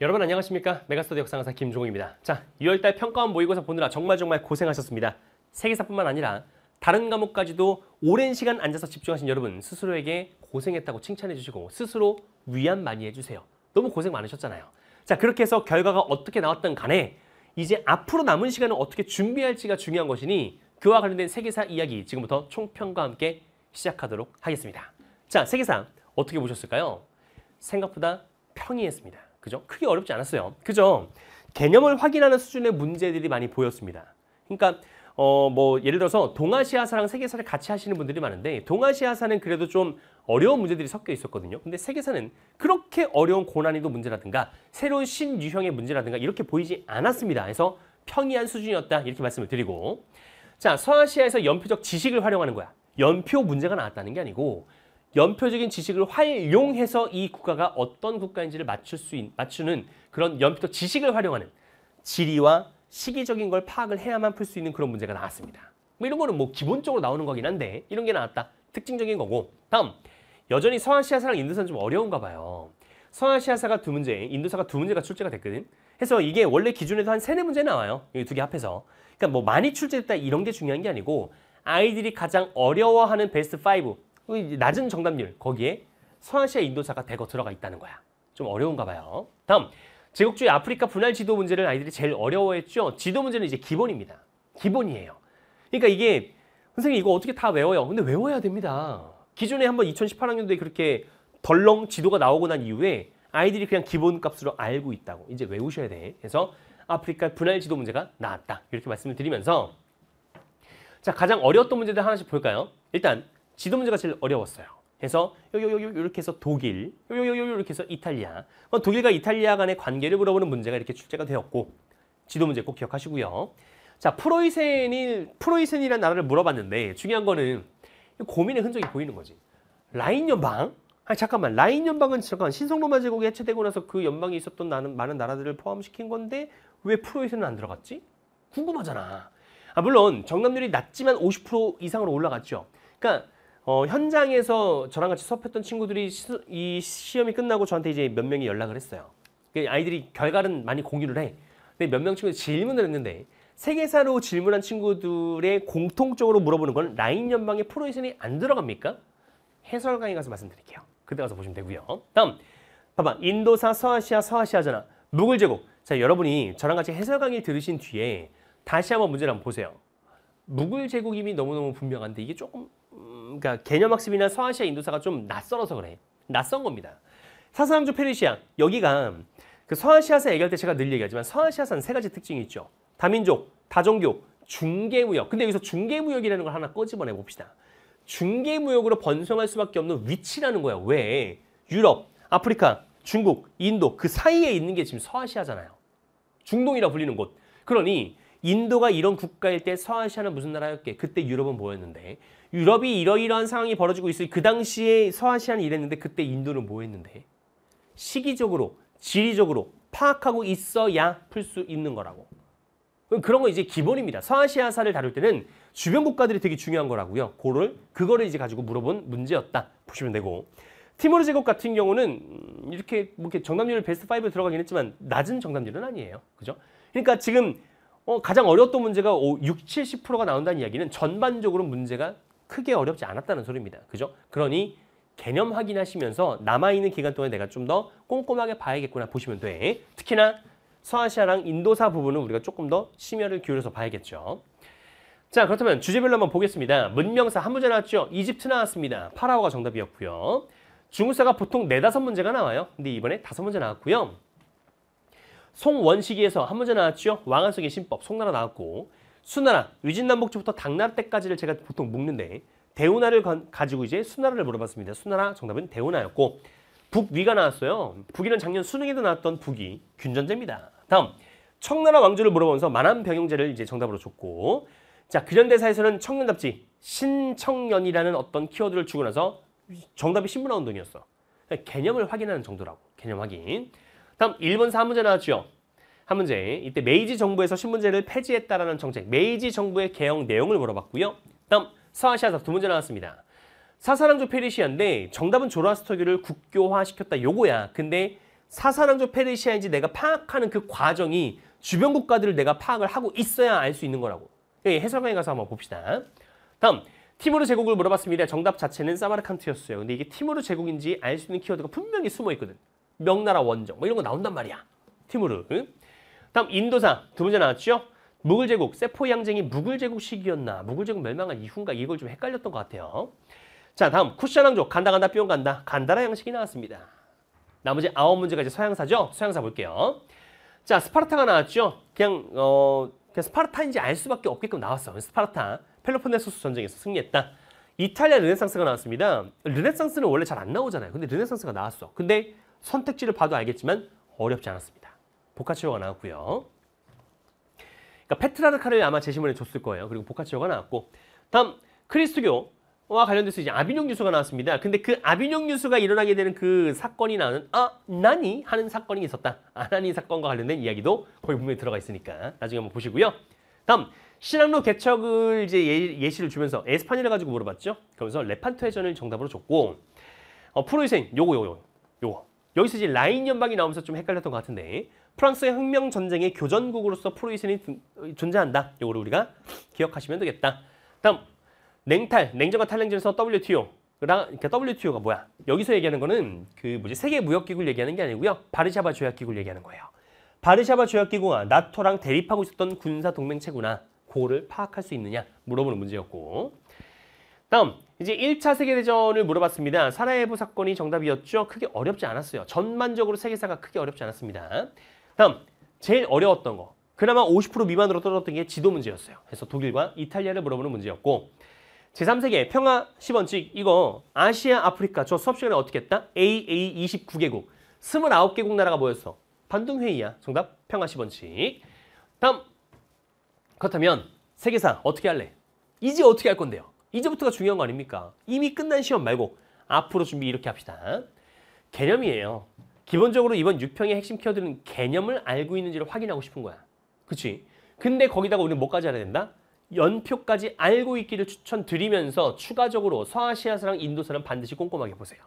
여러분 안녕하십니까 메가스터디 역사강사 김종욱입니다 자 6월달 평가원 모의고사 보느라 정말 정말 고생하셨습니다 세계사뿐만 아니라 다른 과목까지도 오랜 시간 앉아서 집중하신 여러분 스스로에게 고생했다고 칭찬해 주시고 스스로 위안 많이 해주세요 너무 고생 많으셨잖아요 자 그렇게 해서 결과가 어떻게 나왔던 간에 이제 앞으로 남은 시간을 어떻게 준비할지가 중요한 것이니 그와 관련된 세계사 이야기 지금부터 총평과 함께 시작하도록 하겠습니다 자 세계사 어떻게 보셨을까요? 생각보다 평이했습니다 그죠? 크게 어렵지 않았어요. 그죠? 개념을 확인하는 수준의 문제들이 많이 보였습니다. 그러니까 어 뭐 예를 들어서 동아시아사랑 세계사를 같이 하시는 분들이 많은데 동아시아사는 그래도 좀 어려운 문제들이 섞여 있었거든요. 근데 세계사는 그렇게 어려운 고난이도 문제라든가 새로운 신유형의 문제라든가 이렇게 보이지 않았습니다. 그래서 평이한 수준이었다 이렇게 말씀을 드리고 자 서아시아에서 연표적 지식을 활용하는 거야. 연표 문제가 나왔다는 게 아니고 연표적인 지식을 활용해서 이 국가가 어떤 국가인지를 맞출 수 있, 맞추는 그런 연표 적 지식을 활용하는 지리와 시기적인 걸 파악을 해야만 풀 수 있는 그런 문제가 나왔습니다. 뭐 이런 거는 뭐 기본적으로 나오는 거긴 한데 이런 게 나왔다. 특징적인 거고. 다음. 여전히 서아시아사랑 인도사는 좀 어려운가 봐요. 서아시아사가 두 문제, 인도사가 두 문제가 출제가 됐거든. 해서 이게 원래 기준에도 한 세네 문제 나와요. 여기 두 개 합해서. 그러니까 뭐 많이 출제됐다 이런 게 중요한 게 아니고 아이들이 가장 어려워하는 베스트 5그 낮은 정답률 거기에 서아시아 인도사가 대거 들어가 있다는 거야. 좀 어려운가 봐요. 다음 제국주의 아프리카 분할 지도 문제를 아이들이 제일 어려워했죠. 지도 문제는 이제 기본입니다. 기본이에요. 그러니까 이게 선생님 이거 어떻게 다 외워요? 근데 외워야 됩니다. 기존에 한번 2018학년도에 그렇게 덜렁 지도가 나오고 난 이후에 아이들이 그냥 기본값으로 알고 있다고 이제 외우셔야 돼. 그래서 아프리카 분할 지도 문제가 나왔다. 이렇게 말씀을 드리면서 자 가장 어려웠던 문제들 하나씩 볼까요? 일단 지도 문제가 제일 어려웠어요. 그래서 요요요 이렇게 해서 독일, 요요요 이렇게 해서 이탈리아. 뭐 독일과 이탈리아 간의 관계를 물어보는 문제가 이렇게 출제가 되었고 지도 문제 꼭 기억하시고요. 자, 프로이센이 프로이센이라는 나라를 물어봤는데 중요한 거는 고민의 흔적이 보이는 거지. 라인 연방? 아 잠깐만 라인 연방은 잠깐 신성로마 제국이 해체되고 나서 그 연방에 있었던 나는 많은 나라들을 포함시킨 건데 왜 프로이센은 안 들어갔지? 궁금하잖아. 아 물론 정답률이 낮지만 50% 이상으로 올라갔죠. 그러니까 어, 현장에서 저랑 같이 수업했던 친구들이 시, 이 시험이 끝나고 저한테 이제 몇 명이 연락을 했어요. 그 아이들이 결과는 많이 공유를 해. 근데 몇 명친구들 질문을 했는데 세계사로 질문한 친구들의 공통적으로 물어보는 건 라인 연방의 프로이션이 안 들어갑니까? 해설 강의 가서 말씀드릴게요. 그때 가서 보시면 되고요. 다음, 봐봐. 인도사, 서아시아, 서아시아잖아. 묵을 제국. 자, 여러분이 저랑 같이 해설 강의 들으신 뒤에 다시 한번 문제를 한번 보세요. 묵을 제국임이 너무너무 분명한데 이게 조금 음, 그러니까 개념학습이나 서아시아 인도사가 좀 낯설어서 그래. 낯선 겁니다. 사사왕조 페르시아 여기가 그 서아시아사 얘기할 때 제가 늘 얘기하지만 서아시아사는 세 가지 특징이 있죠. 다민족, 다종교, 중개무역. 근데 여기서 중개무역이라는 걸 하나 꺼집어내 봅시다. 중개무역으로 번성할 수밖에 없는 위치라는 거야. 왜? 유럽, 아프리카, 중국, 인도 그 사이에 있는 게 지금 서아시아잖아요. 중동이라 불리는 곳. 그러니 인도가 이런 국가일 때 서아시아는 무슨 나라였게? 그때 유럽은 뭐였는데? 유럽이 이러이러한 상황이 벌어지고 있을 그 당시에 서아시아는 이랬는데 그때 인도는 뭐였는데? 시기적으로, 지리적으로 파악하고 있어야 풀 수 있는 거라고. 그런 거 이제 기본입니다. 서아시아사를 다룰 때는 주변 국가들이 되게 중요한 거라고요. 그를 그거를 이제 가지고 물어본 문제였다 보시면 되고 티모르 제국 같은 경우는 음, 이렇게 뭐 이렇게 정답률 베스트 5에 들어가긴 했지만 낮은 정답률은 아니에요. 그죠? 그러니까 지금 어, 가장 어려웠던 문제가 5, 6, 70%가 나온다는 이야기는 전반적으로 문제가 크게 어렵지 않았다는 소리입니다. 그죠? 그러니 개념 확인하시면서 남아있는 기간 동안 내가 좀 더 꼼꼼하게 봐야겠구나 보시면 돼. 특히나 서아시아랑 인도사 부분은 우리가 조금 더 심혈을 기울여서 봐야겠죠. 자 그렇다면 주제별로 한번 보겠습니다. 문명사 한 문제 나왔죠? 이집트 나왔습니다. 파라오가 정답이었고요. 중국사가 보통 네다섯 문제가 나와요. 근데 이번에 다섯 문제 나왔고요. 송원시기에서 한 문제 나왔죠? 왕한석의 신법, 송나라 나왔고 수나라, 위진남북주부터 당나라 때까지를 제가 보통 묶는데 대우나를 가지고 이제 수나라를 물어봤습니다. 수나라 정답은 대우나였고 북위가 나왔어요. 북위는 작년 수능에도 나왔던 북위 균전제입니다. 다음 청나라 왕조를 물어보면서 만암병용제를 이제 정답으로 줬고 자 근현대사에서는 청년답지 신청년이라는 어떤 키워드를 주고 나서 정답이 신문화운동이었어. 그러니까 개념을 확인하는 정도라고 개념 확인. 다음 1번 4문제 나왔죠. 한 문제. 이때 메이지 정부에서 신문제를 폐지했다라는 정책, 메이지 정부의 개혁 내용을 물어봤고요. 다음 서아시아에두 문제 나왔습니다. 사사랑조 페르시아인데 정답은 조라스터교를 국교화시켰다 요거야. 근데 사사랑조 페르시아인지 내가 파악하는 그 과정이 주변 국가들을 내가 파악을 하고 있어야 알 수 있는 거라고. 예, 해설방에 가서 한번 봅시다. 다음 티모르 제국을 물어봤습니다. 정답 자체는 사마르칸트였어요. 근데 이게 티모르 제국인지 알 수 있는 키워드가 분명히 숨어 있거든. 명나라 원정 뭐 이런 거 나온단 말이야. 티무르. 다음 인도사 두 번째 나왔죠. 무굴 제국 세포 양쟁이 무굴 제국 시기였나 무굴 제국 멸망한 이후인가 이걸 좀 헷갈렸던 것 같아요. 자 다음 쿠션 왕조 간다 간다 뿅 간다 간다라 양식이 나왔습니다. 나머지 아홉 문제가 이제 서양사죠. 서양사 볼게요. 자 스파르타가 나왔죠. 그냥 어 그냥 스파르타인지 알 수밖에 없게끔 나왔어. 스파르타 펠로폰네소스 전쟁에서 승리했다. 이탈리아 르네상스가 나왔습니다. 르네상스는 원래 잘 안 나오잖아요. 근데 르네상스가 나왔어. 근데 선택지를 봐도 알겠지만 어렵지 않았습니다. 보카치오가 나왔고요. 그러니까 페트라르카를 아마 제시문에 줬을 거예요. 그리고 보카치오가 나왔고 다음 크리스교와 관련돼서 이제 아비뇽 뉴스가 나왔습니다. 근데 그 아비뇽 뉴스가 일어나게 되는 그 사건이 나는 아 나니 하는 사건이 있었다. 아나니 사건과 관련된 이야기도 거기 분명히 들어가 있으니까 나중에 한번 보시고요. 다음 신학로 개척을 이제 예, 예시를 주면서 에스파니를 가지고 물어봤죠. 그러면서 레판토 해전을 정답으로 줬고 어, 프로이생 요거 요거 요거 여기서 이제 라인 연방이 나오면서 좀 헷갈렸던 것 같은데 프랑스의 혁명 전쟁의 교전국으로서 프로이센이 어, 존재한다. 이거를 우리가 기억하시면 되겠다. 다음 냉탈, 냉전과 탈냉전에서 WTO 그러니까 WTO가 뭐야? 여기서 얘기하는 거는 그 뭐지 세계 무역기구를 얘기하는 게 아니고요. 바르샤바 조약기구를 얘기하는 거예요. 바르샤바 조약기구가 나토랑 대립하고 있었던 군사 동맹체구나. 그거를 파악할 수 있느냐 물어보는 문제였고 다음 이제 1차 세계대전을 물어봤습니다. 사라예브 사건이 정답이었죠? 크게 어렵지 않았어요. 전반적으로 세계사가 크게 어렵지 않았습니다. 다음 제일 어려웠던 거 그나마 50% 미만으로 떨어졌던 게 지도 문제였어요. 그래서 독일과 이탈리아를 물어보는 문제였고 제3세계 평화 시원칙 이거 아시아 아프리카 저 수업 시간에 어떻게 했다? AA 29개국 29개국 나라가 모였어. 반등회의야. 정답 평화 시원칙 다음 그렇다면 세계사 어떻게 할래? 이제 어떻게 할 건데요? 이제부터가 중요한 거 아닙니까? 이미 끝난 시험 말고 앞으로 준비 이렇게 합시다. 개념이에요. 기본적으로 이번 6평의 핵심 키워드는 개념을 알고 있는지를 확인하고 싶은 거야. 그치? 근데 거기다가 우리는 뭐까지 알아야 된다? 연표까지 알고 있기를 추천드리면서 추가적으로 서아시아사랑 인도사랑 반드시 꼼꼼하게 보세요.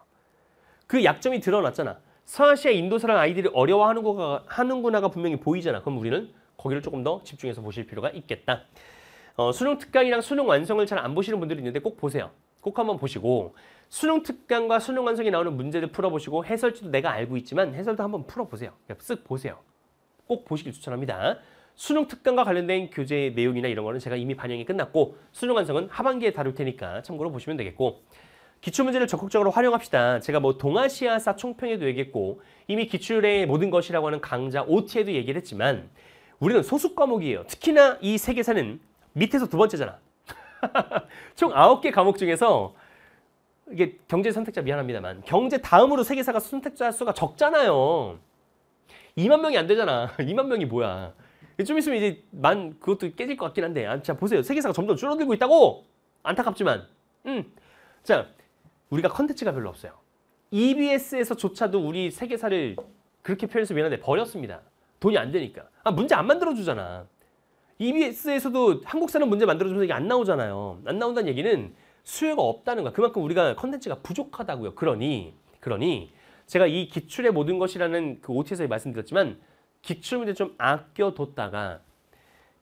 그 약점이 드러났잖아. 서아시아 인도사랑 아이들이 어려워하는구나가 분명히 보이잖아. 그럼 우리는 거기를 조금 더 집중해서 보실 필요가 있겠다. 어, 수능 특강이랑 수능 완성을 잘 안 보시는 분들이 있는데 꼭 보세요. 꼭 한번 보시고 수능 특강과 수능 완성이 나오는 문제들 풀어보시고 해설지도 내가 알고 있지만 해설도 한번 풀어보세요. 그러니까 쓱 보세요. 꼭 보시길 추천합니다. 수능 특강과 관련된 교재 내용이나 이런 거는 제가 이미 반영이 끝났고 수능 완성은 하반기에 다룰 테니까 참고로 보시면 되겠고 기출문제를 적극적으로 활용합시다. 제가 뭐 동아시아사 총평에도 얘기했고 이미 기출의 모든 것이라고 하는 강좌 OT에도 얘기를 했지만 우리는 소수 과목이에요. 특히나 이 세계사는 밑에서 두 번째잖아. 총 9개 과목 중에서 이게 경제 선택자 미안합니다만 경제 다음으로 세계사가 선택자 수가 적잖아요. 2만 명이 안 되잖아. 2만 명이 뭐야. 좀 있으면 이제 만 그것도 깨질 것 같긴 한데 아, 자 보세요. 세계사가 점점 줄어들고 있다고 안타깝지만 음. 자 우리가 컨텐츠가 별로 없어요. EBS에서조차도 우리 세계사를 그렇게 표현해서 미안한데 버렸습니다. 돈이 안 되니까. 아 문제 안 만들어주잖아. EBS에서도 한국 사는 문제 만들어주면서 이게 안 나오잖아요. 안 나온다는 얘기는 수요가 없다는 거야. 그만큼 우리가 컨텐츠가 부족하다고요. 그러니, 그러니 제가 이 기출의 모든 것이라는 그 OT에서 말씀드렸지만 기출 문제 좀 아껴뒀다가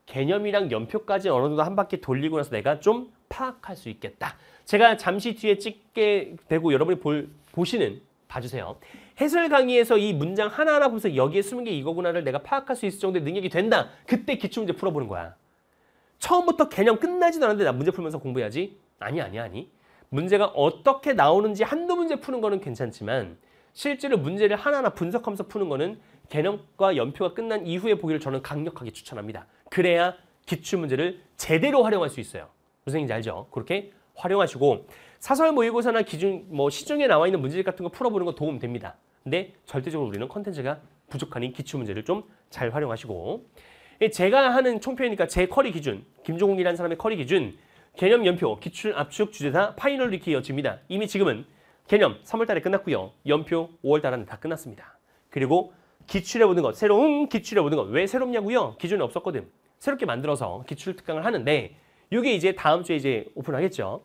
개념이랑 연표까지 어느 정도 한 바퀴 돌리고 나서 내가 좀 파악할 수 있겠다. 제가 잠시 뒤에 찍게 되고 여러분이 볼, 보시는 봐주세요. 해설 강의에서 이 문장 하나하나 보면서 여기에 숨은 게 이거구나를 내가 파악할 수 있을 정도의 능력이 된다. 그때 기출문제 풀어보는 거야. 처음부터 개념 끝나지도 않았는데 나 문제 풀면서 공부해야지. 아니 아니 아니. 문제가 어떻게 나오는지 한두 문제 푸는 거는 괜찮지만 실제로 문제를 하나하나 분석하면서 푸는 거는 개념과 연표가 끝난 이후에 보기를 저는 강력하게 추천합니다. 그래야 기출문제를 제대로 활용할 수 있어요. 무슨 얘기인지 알죠? 그렇게 활용하시고 사설 모의고사나 기준 뭐 시중에 나와 있는 문제집 같은 거 풀어보는 거 도움 됩니다. 근데 절대적으로 우리는 컨텐츠가 부족하니 기출 문제를 좀 잘 활용하시고 예, 제가 하는 총표니까 이제 커리 기준 김종국이라는 사람의 커리 기준 개념 연표 기출 압축 주제사 파이널 리키 이어집니다 이미 지금은 개념 3월달에 끝났고요. 연표 5월달 안에 다 끝났습니다. 그리고 기출해 보는 것 새로운 기출해 보는 것 왜 새롭냐고요? 기준이 없었거든. 새롭게 만들어서 기출 특강을 하는데 이게 이제 다음 주에 이제 오픈하겠죠.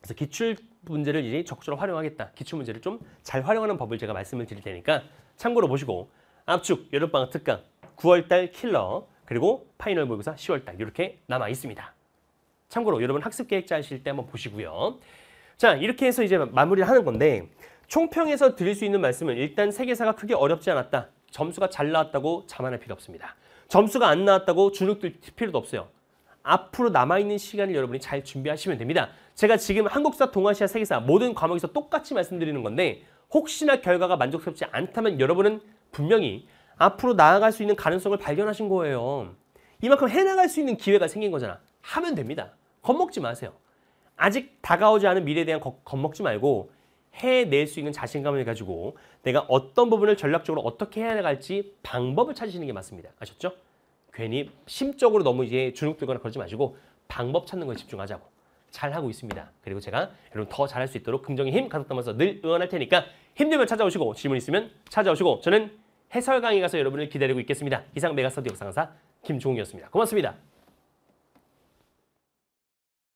그래서 기출 문제를 이제 적절히 활용하겠다. 기출 문제를 좀 잘 활용하는 법을 제가 말씀을 드릴 테니까 참고로 보시고 압축, 여름방학 특강, 9월달 킬러, 그리고 파이널 모의고사 10월달 이렇게 남아 있습니다. 참고로 여러분 학습 계획 짜실 때 한번 보시고요. 자 이렇게 해서 이제 마무리를 하는 건데 총평에서 드릴 수 있는 말씀은 일단 세계사가 크게 어렵지 않았다. 점수가 잘 나왔다고 자만할 필요 없습니다. 점수가 안 나왔다고 주눅들 필요도 없어요. 앞으로 남아있는 시간을 여러분이 잘 준비하시면 됩니다. 제가 지금 한국사, 동아시아, 세계사 모든 과목에서 똑같이 말씀드리는 건데 혹시나 결과가 만족스럽지 않다면 여러분은 분명히 앞으로 나아갈 수 있는 가능성을 발견하신 거예요. 이만큼 해나갈 수 있는 기회가 생긴 거잖아. 하면 됩니다. 겁먹지 마세요. 아직 다가오지 않은 미래에 대한 거, 겁먹지 말고 해낼 수 있는 자신감을 가지고 내가 어떤 부분을 전략적으로 어떻게 해야 할지 방법을 찾으시는 게 맞습니다. 아셨죠? 괜히 심적으로 너무 이제 주눅들거나 그러지 마시고 방법 찾는 거에 집중하자고 잘하고 있습니다. 그리고 제가 여러분 더 잘할 수 있도록 긍정의 힘 가득 담아서 늘 응원할 테니까 힘들면 찾아오시고 질문 있으면 찾아오시고 저는 해설 강의 가서 여러분을 기다리고 있겠습니다. 이상 메가스터디 역상사 김종욱이었습니다. 고맙습니다.